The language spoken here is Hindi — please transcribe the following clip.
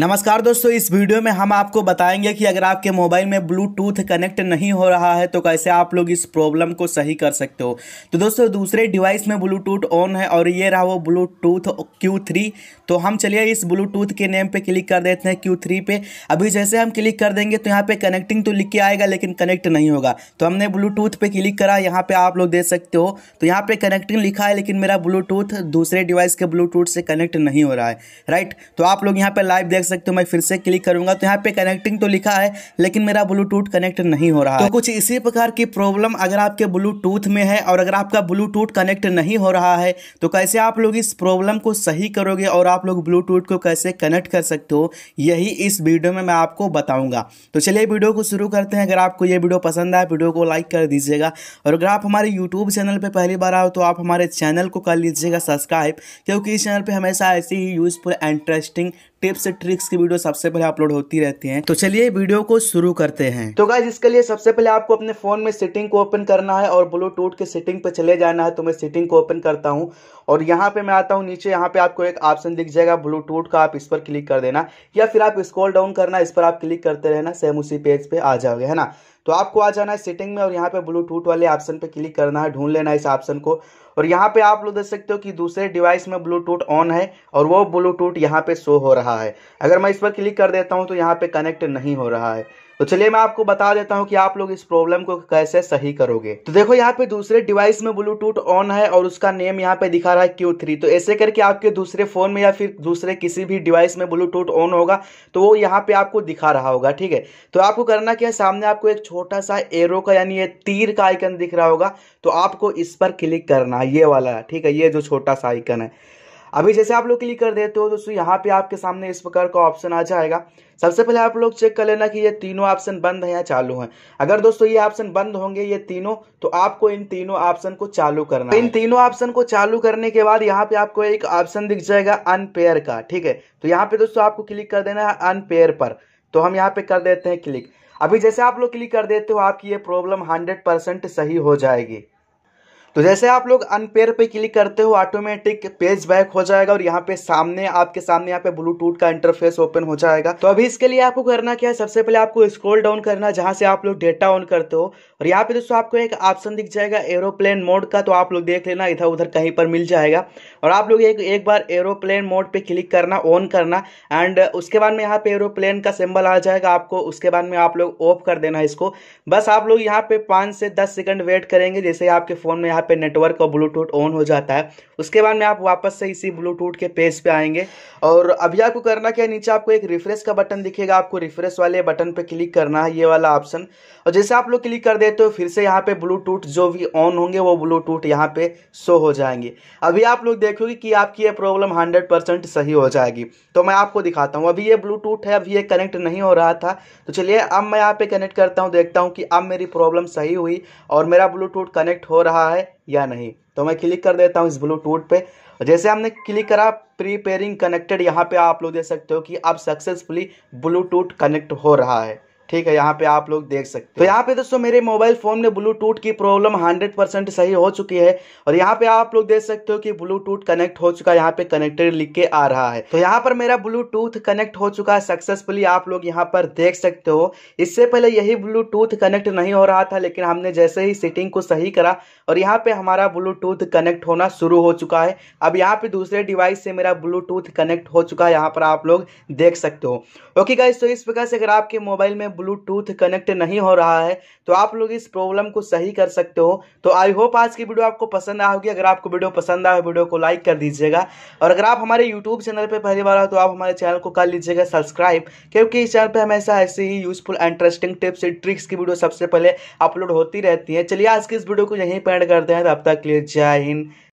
नमस्कार दोस्तों इस वीडियो में हम आपको बताएंगे कि अगर आपके मोबाइल में ब्लूटूथ कनेक्ट नहीं हो रहा है तो कैसे आप लोग इस प्रॉब्लम को सही कर सकते हो तो दोस्तों दूसरे डिवाइस में ब्लूटूथ ऑन है और ये रहा वो ब्लूटूथ Q3 तो हम चलिए इस ब्लूटूथ के नेम पे क्लिक कर देते हैं Q3 पे अभी जैसे हम क्लिक कर देंगे तो यहाँ पर कनेक्टिंग तो लिख के आएगा लेकिन कनेक्ट नहीं होगा तो हमने ब्लूटूथ पर क्लिक करा यहाँ पर आप लोग देख सकते हो तो यहाँ पर कनेक्टिंग लिखा है लेकिन मेरा ब्लूटूथ दूसरे डिवाइस के ब्लूटूथ से कनेक्ट नहीं हो रहा है राइट तो आप लोग यहाँ पर लाइव देख सकते हो मैं फिर से क्लिक करूंगा तो यहाँ पे कनेक्टिंग तो लिखा है लेकिन मेरा ब्लूटूथ कनेक्ट नहीं हो रहा तो कुछ इसी प्रकार की प्रॉब्लम अगर आपके ब्लूटूथ में है और अगर आपका ब्लूटूथ कनेक्ट नहीं हो रहा है तो कैसे आप लोग इस प्रॉब्लम को सही करोगे और आप लोग ब्लूटूथ को कैसे कनेक्ट कर सकते हो यही इस वीडियो में मैं आपको बताऊंगा तो चलिए वीडियो को शुरू करते हैं अगर आपको ये वीडियो पसंद आए वीडियो को लाइक कर दीजिएगा और अगर आप हमारे यूट्यूब चैनल पर पहली बार आओ तो आप हमारे चैनल को कर लीजिएगा सब्सक्राइब क्योंकि इस चैनल पर हमेशा ऐसी ही यूजफुल इंटरेस्टिंग टिप्स ट्रिक्स की वीडियो सबसे पहले अपलोड होती रहती हैं तो चलिए वीडियो को शुरू करते हैं तो गाइज इसके लिए सबसे पहले आपको अपने फोन में सेटिंग को ओपन करना है और ब्लूटूथ के सेटिंग पे चले जाना है तो मैं सेटिंग को ओपन करता हूँ और यहाँ पे मैं आता हूँ नीचे यहाँ पे आपको एक ऑप्शन दिख जाएगा ब्लूटूथ का आप इस पर क्लिक कर देना या फिर आप स्क्रॉल डाउन करना इस पर आप क्लिक करते रहना सेम उसी पेज पे आ जाओगे है ना तो आपको आ जाना है सेटिंग में और यहाँ पे ब्लूटूथ वाले ऑप्शन पे क्लिक करना है ढूंढ लेना है इस ऑप्शन को और यहाँ पे आप लोग देख सकते हो कि दूसरे डिवाइस में ब्लूटूथ ऑन है और वो ब्लूटूथ यहाँ पे शो हो रहा है अगर मैं इस पर क्लिक कर देता हूँ तो यहाँ पे कनेक्ट नहीं हो रहा है तो चलिए मैं आपको बता देता हूँ कि आप लोग इस प्रॉब्लम को कैसे सही करोगे तो देखो यहाँ पे दूसरे डिवाइस में ब्लूटूथ ऑन है और उसका नेम यहाँ पे दिखा रहा है क्यू थ्री तो ऐसे करके आपके दूसरे फोन में या फिर दूसरे किसी भी डिवाइस में ब्लूटूथ ऑन होगा तो वो यहाँ पे आपको दिखा रहा होगा ठीक है तो आपको करना क्या है सामने आपको एक छोटा सा एरो का यानी तीर का आइकन दिख रहा होगा तो आपको इस पर क्लिक करना है ये वाला ठीक है ये जो छोटा सा आइकन है अभी जैसे आप लोग क्लिक कर देते हो दोस्तों यहाँ पे आपके सामने इस प्रकार का ऑप्शन आ जाएगा सबसे पहले आप लोग चेक कर लेना कि ये तीनों ऑप्शन बंद है या चालू है अगर दोस्तों ये ऑप्शन बंद होंगे ये तीनों तो आपको इन तीनों ऑप्शन को चालू करना इन तीनों ऑप्शन को चालू करने के बाद यहाँ पे आपको एक ऑप्शन दिख जाएगा अनपेयर का ठीक है तो यहाँ पे दोस्तों आपको क्लिक कर देना है अनपेयर पर तो हम यहाँ पे कर देते हैं क्लिक अभी जैसे आप लोग क्लिक कर देते हो आपकी ये प्रॉब्लम हंड्रेड परसेंट सही हो जाएगी तो जैसे आप लोग अनपेयर पे क्लिक करते हो ऑटोमेटिक पेज बैक हो जाएगा और यहाँ पे सामने आपके सामने यहाँ पे ब्लूटूथ का इंटरफेस ओपन हो जाएगा तो अभी इसके लिए आपको करना क्या है सबसे पहले आपको स्क्रॉल डाउन करना जहां से आप लोग डेटा ऑन करते हो और यहाँ पे दोस्तों आपको एक ऑप्शन दिख जाएगा एरोप्लेन मोड का तो आप लोग देख लेना इधर उधर कहीं पर मिल जाएगा और आप लोग एक एक बार एरोप्लेन मोड पे क्लिक करना ऑन करना एंड उसके बाद में यहाँ पे एरोप्लेन का सिंबल आ जाएगा आपको उसके बाद में आप लोग ऑफ कर देना इसको बस आप लोग यहाँ पे पांच से दस सेकंड वेट करेंगे जैसे आपके फ़ोन में यहाँ पे नेटवर्क और ब्लूटूथ ऑन हो जाता है उसके बाद में आप वापस से इसी ब्लूटूथ के पेज पे आएंगे और अभी आपको करना क्या नीचे आपको एक रिफ्रेश का बटन दिखेगा आपको रिफ्रेश वाले बटन पे क्लिक करना है ये वाला ऑप्शन और जैसे आप लोग क्लिक कर देते हो फिर से यहाँ पे ब्लूटूथ जो भी ऑन होंगे वो ब्लूटूथ यहाँ पे शो हो जाएंगे अभी आप लोग देखोगे कि आपकी ये प्रॉब्लम हंड्रेड सही हो जाएगी तो मैं आपको दिखाता हूँ अभी ये ब्लूटूथ है अभी ये कनेक्ट नहीं हो रहा था तो चलिए अब मैं यहाँ पे कनेक्ट करता हूँ देखता हूँ कि अब मेरी प्रॉब्लम सही हुई और मेरा ब्लूटूथ कनेक्ट हो रहा है या नहीं तो मैं क्लिक कर देता हूँ इस ब्लूटूथ पे जैसे हमने क्लिक करा प्रीपेयरिंग कनेक्टेड यहाँ पे आप लोग देख सकते हो कि अब सक्सेसफुली ब्लूटूथ कनेक्ट हो रहा है ठीक है यहाँ पे आप लोग देख सकते हो तो यहाँ पे दोस्तों मेरे मोबाइल फोन में ब्लूटूथ की प्रॉब्लम 100% सही हो चुकी है और यहाँ पे आप लोग देख सकते हो कि ब्लूटूथ कनेक्ट हो चुका है यहाँ पे कनेक्टेड लिख के आ रहा है तो यहाँ पर मेरा ब्लूटूथ कनेक्ट हो चुका है सक्सेसफुली आप लोग यहाँ पर देख सकते हो इससे पहले यही ब्लूटूथ कनेक्ट नहीं हो रहा था लेकिन हमने जैसे ही सेटिंग को सही करा और यहाँ पे हमारा ब्लूटूथ कनेक्ट होना शुरू हो चुका है अब यहाँ पे दूसरे डिवाइस से मेरा ब्लूटूथ कनेक्ट हो चुका है यहाँ पर आप लोग देख सकते हो ओके गाइस तो इस प्रकार से अगर आपके मोबाइल में ब्लूटूथ कनेक्ट नहीं हो रहा है तो आप लोग इस प्रॉब्लम को सही कर सकते हो तो आई होप आज की वीडियो आपको पसंद आया होगी अगर आपको वीडियो पसंद आए वीडियो को लाइक कर दीजिएगा और अगर आप हमारे यूट्यूब चैनल पर पहली बार हो तो आप हमारे चैनल को कर लीजिएगा सब्सक्राइब क्योंकि इस चैनल पर हमेशा ऐसे ही useful interesting tips and tricks की वीडियो सबसे पहले अपलोड होती रहती है चलिए आज की इस वीडियो को यहीं पर एंड करते हैं तब तक लिए जय हिंद